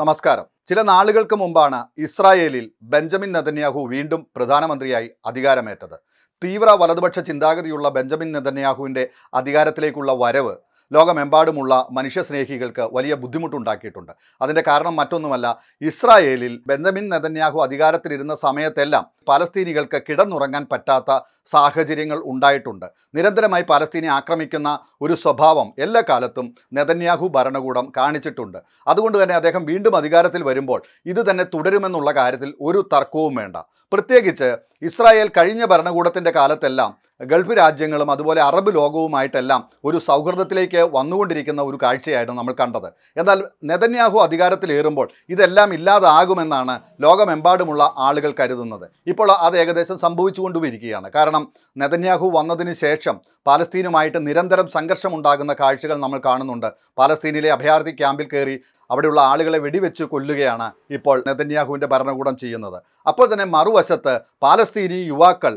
നമസ്കാരം ചില നാളുകൾക്ക് മുമ്പാണ് ഇസ്രായേലിൽ ബെഞ്ചമിൻ നെതന്യാഹു വീണ്ടും പ്രധാനമന്ത്രിയായി അധികാരമേറ്റത് തീവ്ര വലതുപക്ഷ ചിന്താഗതിയുള്ള ബെഞ്ചമിൻ നെതന്യാഹുവിൻ്റെ അധികാരത്തിലേക്കുള്ള വരവ് ലോകമെമ്പാടുമുള്ള മനുഷ്യസ്നേഹികൾക്ക് വലിയ ബുദ്ധിമുട്ടുണ്ടാക്കിയിട്ടുണ്ട് അതിൻ്റെ കാരണം മറ്റൊന്നുമല്ല ഇസ്രായേലിൽ ബെഞ്ചമിൻ നെതന്യാഹു അധികാരത്തിലിരുന്ന സമയത്തെല്ലാം പാലസ്തീനികൾക്ക് കിടന്നുറങ്ങാൻ പറ്റാത്ത സാഹചര്യങ്ങൾ ഉണ്ടായിട്ടുണ്ട് നിരന്തരമായി പാലസ്തീനെ ആക്രമിക്കുന്ന ഒരു സ്വഭാവം എല്ലാ കാലത്തും നെതന്യാഹു ഭരണകൂടം കാണിച്ചിട്ടുണ്ട് അതുകൊണ്ട് തന്നെ അദ്ദേഹം വീണ്ടും അധികാരത്തിൽ വരുമ്പോൾ ഇത് തന്നെ തുടരുമെന്നുള്ള കാര്യത്തിൽ ഒരു തർക്കവും വേണ്ട പ്രത്യേകിച്ച് ഇസ്രായേൽ കഴിഞ്ഞ ഭരണകൂടത്തിൻ്റെ കാലത്തെല്ലാം ഗൾഫ് രാജ്യങ്ങളും അതുപോലെ അറബ് ലോകവുമായിട്ടെല്ലാം ഒരു സൗഹൃദത്തിലേക്ക് വന്നുകൊണ്ടിരിക്കുന്ന ഒരു കാഴ്ചയായിരുന്നു നമ്മൾ കണ്ടത് എന്നാൽ നെതന്യാഹു അധികാരത്തിലേറുമ്പോൾ ഇതെല്ലാം ഇല്ലാതാകുമെന്നാണ് ലോകമെമ്പാടുമുള്ള ആളുകൾ കരുതുന്നത് ഇപ്പോൾ അത് ഏകദേശം സംഭവിച്ചുകൊണ്ടുമിരിക്കുകയാണ് കാരണം നെതന്യാഹു വന്നതിന് ശേഷം പാലസ്തീനുമായിട്ട് നിരന്തരം സംഘർഷമുണ്ടാകുന്ന കാഴ്ചകൾ നമ്മൾ കാണുന്നുണ്ട് പാലസ്തീനിലെ അഭയാർത്ഥി ക്യാമ്പിൽ കയറി അവിടെയുള്ള ആളുകളെ വെടിവെച്ച് കൊല്ലുകയാണ് ഇപ്പോൾ നെതന്യാഹുവിൻ്റെ ഭരണകൂടം ചെയ്യുന്നത് അപ്പോൾ തന്നെ മറുവശത്ത് പാലസ്തീനി യുവാക്കൾ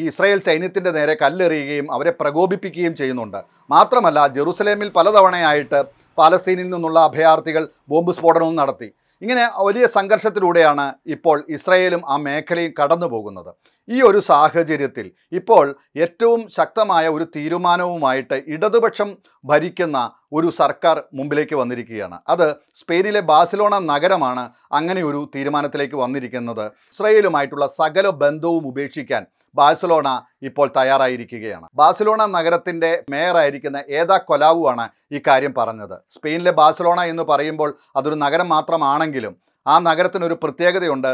ഈ ഇസ്രായേൽ സൈന്യത്തിൻ്റെ നേരെ കല്ലെറിയുകയും അവരെ പ്രകോപിപ്പിക്കുകയും ചെയ്യുന്നുണ്ട് മാത്രമല്ല ജെറുസലേമിൽ പലതവണയായിട്ട് പാലസ്തീനിൽ നിന്നുള്ള അഭയാർത്ഥികൾ ബോംബ് സ്ഫോടനവും നടത്തി ഇങ്ങനെ വലിയ സംഘർഷത്തിലൂടെയാണ് ഇപ്പോൾ ഇസ്രയേലും ആ മേഖലയും കടന്നു പോകുന്നത് ഈ ഒരു സാഹചര്യത്തിൽ ഇപ്പോൾ ഏറ്റവും ശക്തമായ ഒരു തീരുമാനവുമായിട്ട് ഇടതുപക്ഷം ഭരിക്കുന്ന ഒരു സർക്കാർ മുമ്പിലേക്ക് വന്നിരിക്കുകയാണ് അത് സ്പെയിനിലെ ബാസിലോണ നഗരമാണ് അങ്ങനെ ഒരു തീരുമാനത്തിലേക്ക് വന്നിരിക്കുന്നത് ഇസ്രയേലുമായിട്ടുള്ള സകല ബന്ധവും ഉപേക്ഷിക്കാൻ ബാഴ്സലോണ ഇപ്പോൾ തയ്യാറായിരിക്കുകയാണ് ബാഴ്സലോണ നഗരത്തിൻ്റെ മേയറായിരിക്കുന്ന ഏതാ കൊലാവു ആണ് ഈ കാര്യം പറഞ്ഞത് സ്പെയിനിലെ ബാഴ്സലോണ എന്ന് പറയുമ്പോൾ അതൊരു നഗരം മാത്രമാണെങ്കിലും ആ നഗരത്തിനൊരു പ്രത്യേകതയുണ്ട്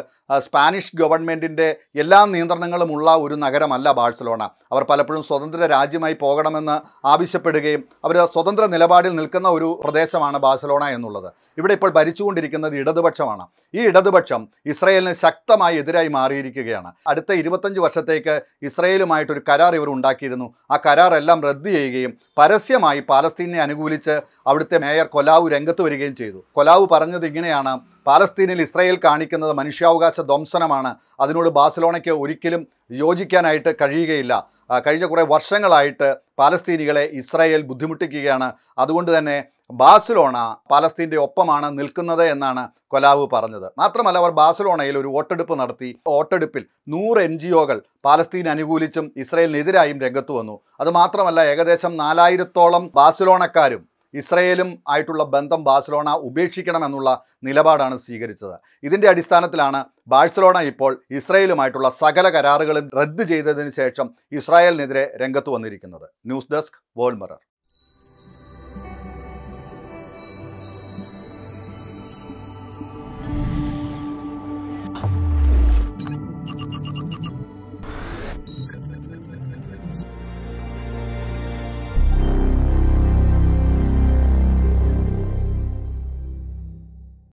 സ്പാനിഷ് ഗവൺമെൻറ്റിൻ്റെ എല്ലാ നിയന്ത്രണങ്ങളും ഉള്ള ഒരു നഗരമല്ല ബാഴ്സലോണ അവർ പലപ്പോഴും സ്വതന്ത്ര രാജ്യമായി പോകണമെന്ന് ആവശ്യപ്പെടുകയും അവർ സ്വതന്ത്ര നിലപാടിൽ നിൽക്കുന്ന ഒരു പ്രദേശമാണ് ബാഴ്സലോണ എന്നുള്ളത് ഇവിടെ ഇപ്പോൾ ഭരിച്ചുകൊണ്ടിരിക്കുന്നത് ഇടതുപക്ഷമാണ് ഈ ഇടതുപക്ഷം ഇസ്രയേലിന് ശക്തമായി എതിരായി മാറിയിരിക്കുകയാണ് അടുത്ത ഇരുപത്തഞ്ച് വർഷത്തേക്ക് ഇസ്രയേലുമായിട്ടൊരു കരാർ ഇവർ ഉണ്ടാക്കിയിരുന്നു ആ കരാറെല്ലാം റദ്ദ് ചെയ്യുകയും പരസ്യമായി പാലസ്തീനെ അനുകൂലിച്ച് അവിടുത്തെ മേയർ കൊലാവു രംഗത്ത് വരികയും ചെയ്തു കൊലാവു പറഞ്ഞത് ഇങ്ങനെയാണ് പാലസ്തീനിൽ ഇസ്രയേൽ കാണിക്കുന്നത് മനുഷ്യാവകാശ ധ്വംസനമാണ് അതിനോട് ബാഴ്സലോണയ്ക്ക് ഒരിക്കലും യോജിക്കാനായിട്ട് കഴിയുകയില്ല കഴിഞ്ഞ കുറേ വർഷങ്ങളായിട്ട് പാലസ്തീനികളെ ഇസ്രായേൽ ബുദ്ധിമുട്ടിക്കുകയാണ് അതുകൊണ്ട് തന്നെ ബാഴ്സലോണ പാലസ്തീൻ്റെ ഒപ്പമാണ് നിൽക്കുന്നത് എന്നാണ് കൊലാവ് പറഞ്ഞത് മാത്രമല്ല അവർ ബാഴ്സലോണയിൽ ഒരു വോട്ടെടുപ്പ് നടത്തി വോട്ടെടുപ്പിൽ നൂറ് എൻ ജി ഒകൾ പാലസ്തീൻ അനുകൂലിച്ചും ഇസ്രയേലിനെതിരായും രംഗത്ത് വന്നു അതുമാത്രമല്ല ഏകദേശം നാലായിരത്തോളം ബാഴ്സലോണക്കാരും ഇസ്രയേലും ആയിട്ടുള്ള ബന്ധം ബാഴ്സലോണ ഉപേക്ഷിക്കണമെന്നുള്ള നിലപാടാണ് സ്വീകരിച്ചത് ഇതിൻ്റെ അടിസ്ഥാനത്തിലാണ് ബാഴ്സലോണ ഇപ്പോൾ ഇസ്രയേലുമായിട്ടുള്ള സകല കരാറുകളും റദ്ദ് ചെയ്തതിന് ശേഷം ഇസ്രായേലിനെതിരെ രംഗത്ത് വന്നിരിക്കുന്നത് ന്യൂസ് ഡെസ്ക് മറർ